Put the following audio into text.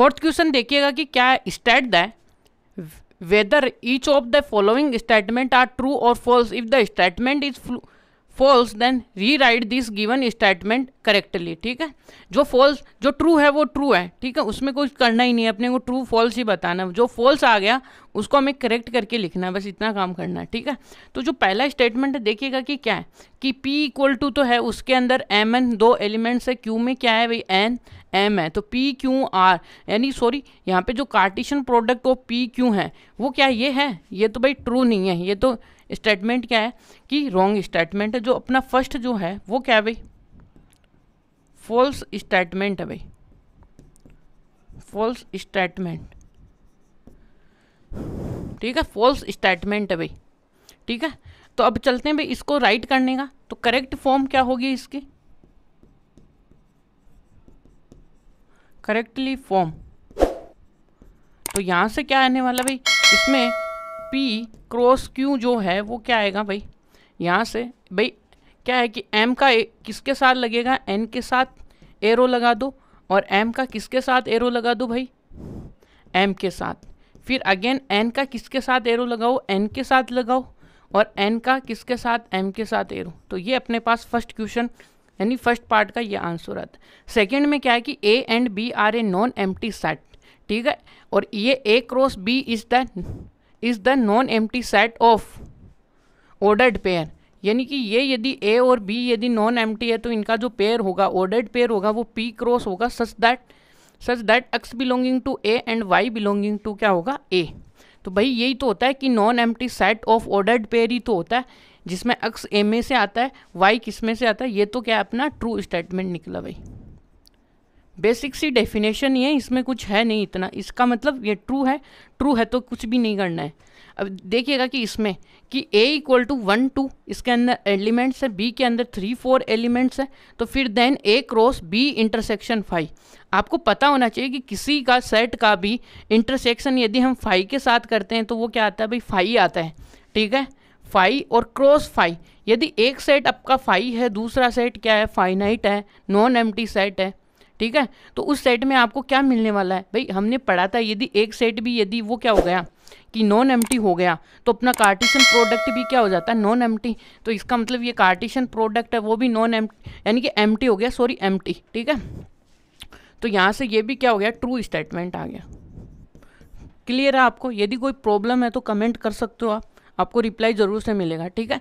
fourth question देखिएगा कि क्या state the whether each of the following statement are true और false if the statement is false then rewrite this given statement correctly ठीक है जो false जो true है वो ट्रू है ठीक है उसमें कुछ करना ही नहीं है अपने को ट्रू फॉल्स ही बताना जो फॉल्स आ गया उसको हमें करेक्ट करके लिखना है बस इतना काम करना है ठीक है तो जो पहला स्टेटमेंट है देखिएगा कि क्या है कि पी इक्वल टू तो है उसके अंदर एम एन दो एलिमेंट्स है क्यू में क्या है भाई एन एम है तो पी क्यू आर यानी सॉरी यहाँ पे जो कार्टिशन प्रोडक्ट वो पी क्यू है वो क्या ये है ये तो भाई ट्रू नहीं है ये तो स्टेटमेंट क्या है कि रॉन्ग स्टेटमेंट है जो अपना फर्स्ट जो है वो क्या है भाई फॉल्स स्टेटमेंट है भाई फॉल्स स्टेटमेंट ठीक है फॉल्स स्टेटमेंट है भाई ठीक है तो अब चलते हैं भाई इसको राइट करने का तो करेक्ट फॉर्म क्या होगी इसकी करेक्टली फॉर्म तो यहाँ से क्या आने वाला भाई इसमें पी क्रॉस क्यू जो है वो क्या आएगा भाई यहाँ से भाई क्या है कि एम का किसके साथ लगेगा एन के साथ एरो लगा दो और एम का किसके साथ एरो लगा दो भाई एम के साथ फिर अगेन एन का किसके साथ एरो लगाओ एन के साथ लगाओ और एन का किसके साथ एम के साथ एरो तो ये अपने पास फर्स्ट क्वेश्चन यानी फर्स्ट पार्ट का ये आंसर आता है सेकेंड में क्या है कि A and B are a non एम सेट ठीक है और ये A cross B is the is the non एम सेट ऑफ ऑर्डर्ड पेयर यानी कि ये यदि ए और बी यदि नॉन एम है तो इनका जो पेयर होगा ऑर्डर्ड पेयर होगा वो पी क्रॉस होगा such that such that X belonging to A and Y belonging to क्या होगा ए तो भाई यही तो होता है कि non empty set of ordered pair ही तो होता है जिसमें अक्स ए में से आता है वाई किस में से आता है ये तो क्या अपना ट्रू स्टेटमेंट निकला भाई बेसिक सी डेफिनेशन ही है इसमें कुछ है नहीं इतना इसका मतलब ये ट्रू है ट्रू है तो कुछ भी नहीं करना है अब देखिएगा कि इसमें कि A equal to one two इसके अंदर एलिमेंट्स है बी के अंदर थ्री फोर एलिमेंट्स है तो फिर then A cross B intersection five आपको पता होना चाहिए कि किसी का सेट का भी इंटरसेक्शन यदि हम फाइव के साथ करते हैं तो वो क्या आता है भाई फाइव आता है ठीक है फाई और क्रॉस फाई यदि एक सेट आपका फाई है दूसरा सेट क्या है फाइनाइट है नॉन एम्प्टी सेट है ठीक है तो उस सेट में आपको क्या मिलने वाला है भाई हमने पढ़ा था यदि एक सेट भी यदि वो क्या हो गया कि नॉन एम्प्टी हो गया तो अपना कार्टिशन प्रोडक्ट भी क्या हो जाता है नॉन एम्प्टी तो इसका मतलब ये कार्टिशन प्रोडक्ट है वो भी नॉन एम यानी कि एम हो गया सॉरी एम ठीक है तो यहाँ से ये भी क्या हो गया ट्रू स्टेटमेंट आ गया क्लियर है आपको यदि कोई प्रॉब्लम है तो कमेंट कर सकते हो आप आपको रिप्लाई ज़रूर से मिलेगा ठीक है